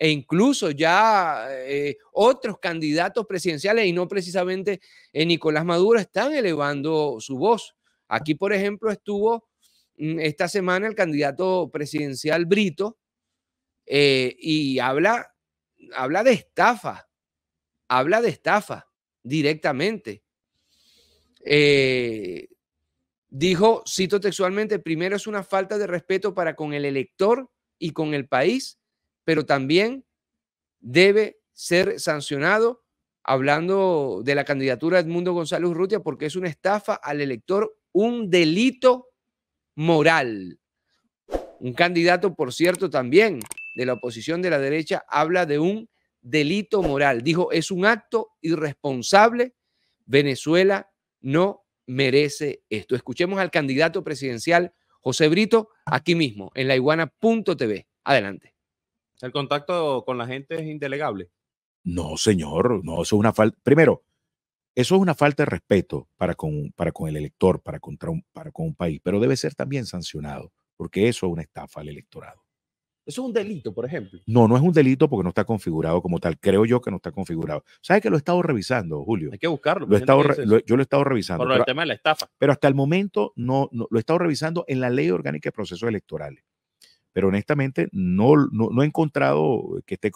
e incluso ya eh, otros candidatos presidenciales y no precisamente eh, Nicolás Maduro están elevando su voz. Aquí, por ejemplo, estuvo mm, esta semana el candidato presidencial Brito eh, y habla, habla de estafa, habla de estafa directamente. dijo, cito textualmente, primero es una falta de respeto para con el elector y con el país pero también debe ser sancionado, hablando de la candidatura de Edmundo González Urrutia, porque es una estafa al elector, un delito moral. Un candidato, por cierto, también de la oposición de la derecha, habla de un delito moral. Dijo, es un acto irresponsable. Venezuela no merece esto. Escuchemos al candidato presidencial José Brito aquí mismo en laiguana.tv. Adelante. El contacto con la gente es indelegable. No, señor, no, eso es una falta. Primero, eso es una falta de respeto para con, para con el elector, para, contra un, para con un país, pero debe ser también sancionado, porque eso es una estafa al electorado. Eso es un delito, por ejemplo. No, no es un delito porque no está configurado como tal. Creo yo que no está configurado. ¿Sabes que lo he estado revisando, Julio? Hay que buscarlo. yo lo he estado revisando. Por el tema de la estafa. Pero hasta el momento no, lo he estado revisando en la ley orgánica de procesos electorales pero honestamente no, no, he encontrado que esté,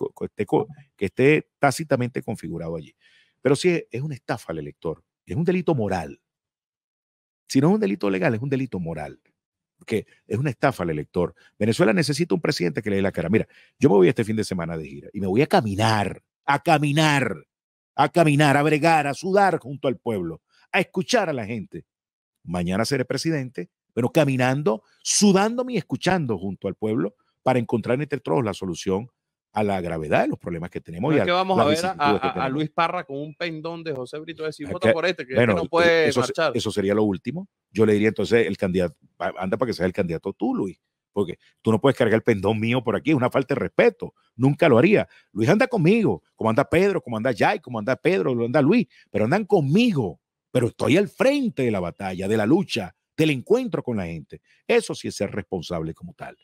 que esté tácitamente configurado allí. Pero sí es una estafa al elector, es un delito moral. Si no es un delito legal, es un delito moral, porque es una estafa al elector. Venezuela necesita un presidente que le dé la cara. Mira, yo me voy este fin de semana de gira y me voy a caminar, a caminar, a caminar, a bregar, a sudar junto al pueblo, a escuchar a la gente. Mañana seré presidente pero caminando, sudándome y escuchando junto al pueblo para encontrar entre todos la solución a la gravedad de los problemas que tenemos. y a, vamos a ver a, Luis Parra con un pendón de José Brito decir, por este, que, no puede eso, marchar. Eso sería lo último. Yo le diría entonces, el candidato, anda para que seas el candidato tú, Luis, porque tú no puedes cargar el pendón mío por aquí, es una falta de respeto, nunca lo haría. Luis anda conmigo, como anda Pedro, como anda Jai, como anda Pedro, lo anda Luis, pero andan conmigo, pero estoy al frente de la batalla, de la lucha, del encuentro con la gente. Eso sí es ser responsable como tal.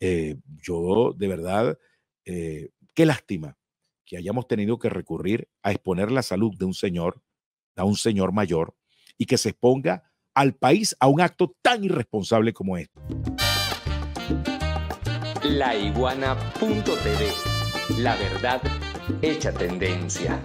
Eh, yo, de verdad, eh, qué lástima que hayamos tenido que recurrir a exponer la salud de un señor, a un señor mayor, y que se exponga al país a un acto tan irresponsable como este. La La verdad hecha tendencia.